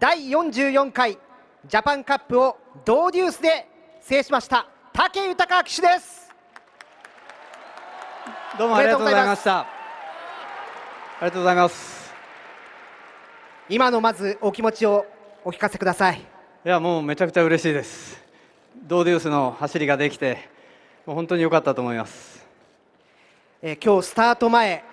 第44回ジャパンカップを同デュースで制しました武豊騎手ですどうもありがとうございましたありがとうございます今のまずお気持ちをお聞かせくださいいやもうめちゃくちゃ嬉しいですドーデュースの走りができてもう本当に良かったと思います、えー、今日スタート前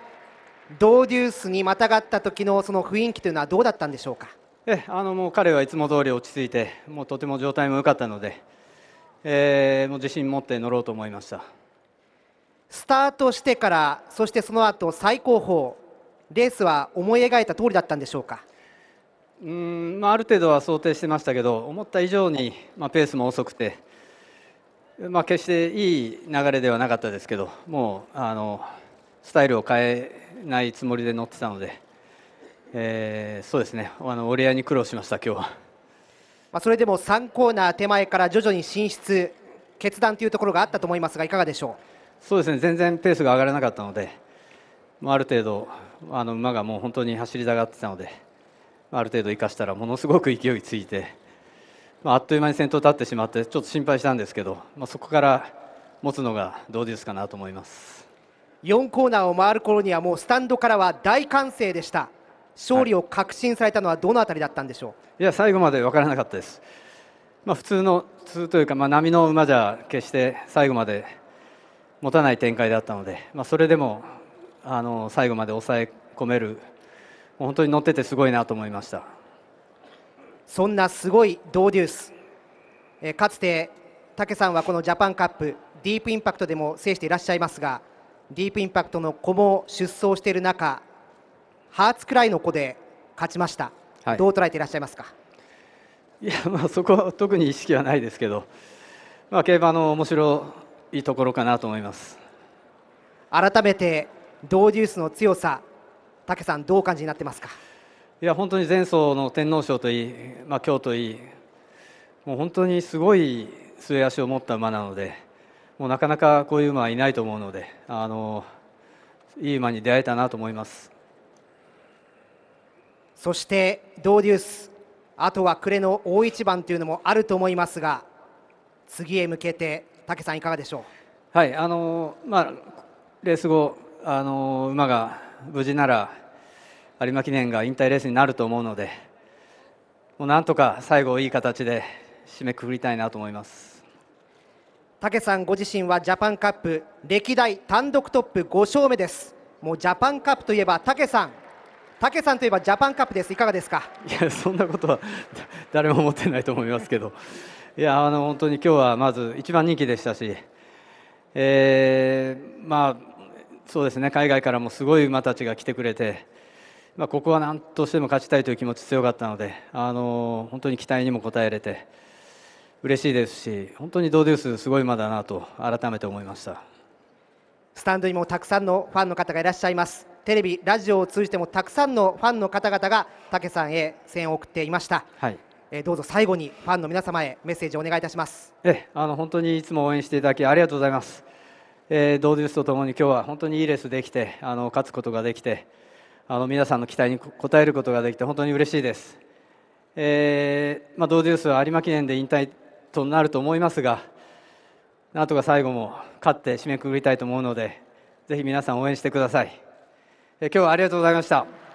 ドーデュースにまたがった時のその雰囲気というのはどうだったんでしょうかえあのもう彼はいつも通り落ち着いてもうとても状態も良かったので、えー、もう自信持って乗ろうと思いましたスタートしてからそしてその後最高峰レースは思い描いた通りだったんでしょうかうん、まあ、ある程度は想定してましたけど思った以上に、まあ、ペースも遅くて、まあ、決していい流れではなかったですけどもうあのスタイルを変えないつもりで乗ってたので。えー、そうですねあの折り合いに苦労しました今日は、まあ、それでも3コーナー手前から徐々に進出決断というところがあったと思いますがいかがでしょうそうですね全然ペースが上がらなかったので、まあ、ある程度あの馬がもう本当に走りたがってたのである程度生かしたらものすごく勢いついて、まあ、あっという間に先頭立ってしまってちょっと心配したんですけど、まあ、そこから持つのがどうですかなと思います4コーナーを回る頃にはもうスタンドからは大歓声でした。勝利を確信されたのはどのあたりだったんでしょう、はい、いや最後まで分からなかったです、まあ、普通の普通というか、まあ、波の馬じゃ決して最後まで持たない展開だったので、まあ、それでもあの最後まで抑え込める本当に乗っててすごいなと思いましたそんなすごいドーデュース、えかつて武さんはこのジャパンカップディープインパクトでも制していらっしゃいますがディープインパクトの子も出走している中ハーツクライの子で勝ちました、はい、どう捉えていらっしゃいますかいや、まあ、そこは特に意識はないですけど、まあ、競馬の面白いところかなと思います改めてドーデュースの強さ武さんどう感じになってますかいや本当に前走の天皇賞といい、まあ、京といいもう本当にすごい末脚を持った馬なのでもうなかなかこういう馬はいないと思うのであのいい馬に出会えたなと思います。そしてドーデュースあとは暮れの大一番というのもあると思いますが次へ向けて武さんいかがでしょうはいあのまあレース後あの馬が無事なら有馬記念が引退レースになると思うのでもうなんとか最後いい形で締めくくりたいなと思います武さんご自身はジャパンカップ歴代単独トップ5勝目ですもうジャパンカップといえば武さん武さんといえばジャパンカップです、いかがですかいやそんなことは 誰も思ってないと思いますけど、いやあの本当に今日はまず一番人気でしたし、えー、まあそうですね海外からもすごい馬たちが来てくれて、まあ、ここはなんとしても勝ちたいという気持ち強かったので、あの本当に期待にも応えれて嬉しいですし、本当にドーデュース、すごい馬だなと改めて思いました。タンドにもたくさんのファンの方がいらっしゃいますテレビラジオを通じてもたくさんのファンの方々が武さんへ声援を送っていました、はい、えどうぞ最後にファンの皆様へメッセージをお願いいたしますえあの本当にいつも応援していただきありがとうございます、えー、ドーデュースとともに今日は本当にいいレースできてあの勝つことができてあの皆さんの期待に応えることができて本当に嬉しいです、えー、まあ、ドーデュースは有馬記念で引退となると思いますがなんとか最後も勝って締めくくりたいと思うのでぜひ皆さん応援してください。え今日はありがとうございました。